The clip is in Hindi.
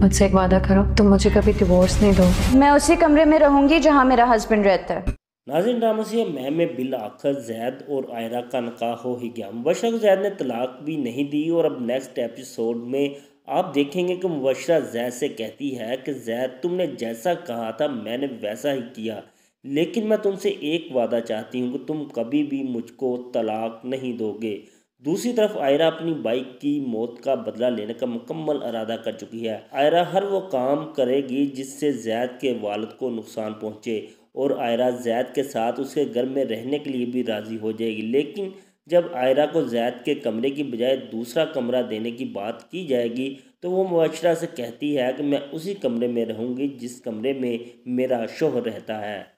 मुझसे एक वादा करो तुम मुझे कभी डिवोर्स नहीं दो मैं उसी कमरे में रहूंगी जहाँ मेरा हस्बैंड रहता है नाजिन ड्रामा से में बिल आखिर जैद और आयरा का नका हो ही गया मुबशर जैद ने तलाक भी नहीं दी और अब नेक्स्ट एपिसोड में आप देखेंगे कि मुबशरा जैद से कहती है कि जैद तुमने जैसा कहा था मैंने वैसा ही किया लेकिन मैं तुमसे एक वादा चाहती हूँ कि तुम कभी भी मुझको तलाक नहीं दोगे दूसरी तरफ आयरा अपनी बाइक की मौत का बदला लेने का मुकम्मल इरादा कर चुकी है आयरा हर वो काम करेगी जिससे जैद के वालद को नुकसान पहुंचे और आयरा जैद के साथ उसके घर में रहने के लिए भी राज़ी हो जाएगी लेकिन जब आयरा को जैद के कमरे की बजाय दूसरा कमरा देने की बात की जाएगी तो वो मुआशरा से कहती है कि मैं उसी कमरे में रहूँगी जिस कमरे में मेरा शोहर रहता है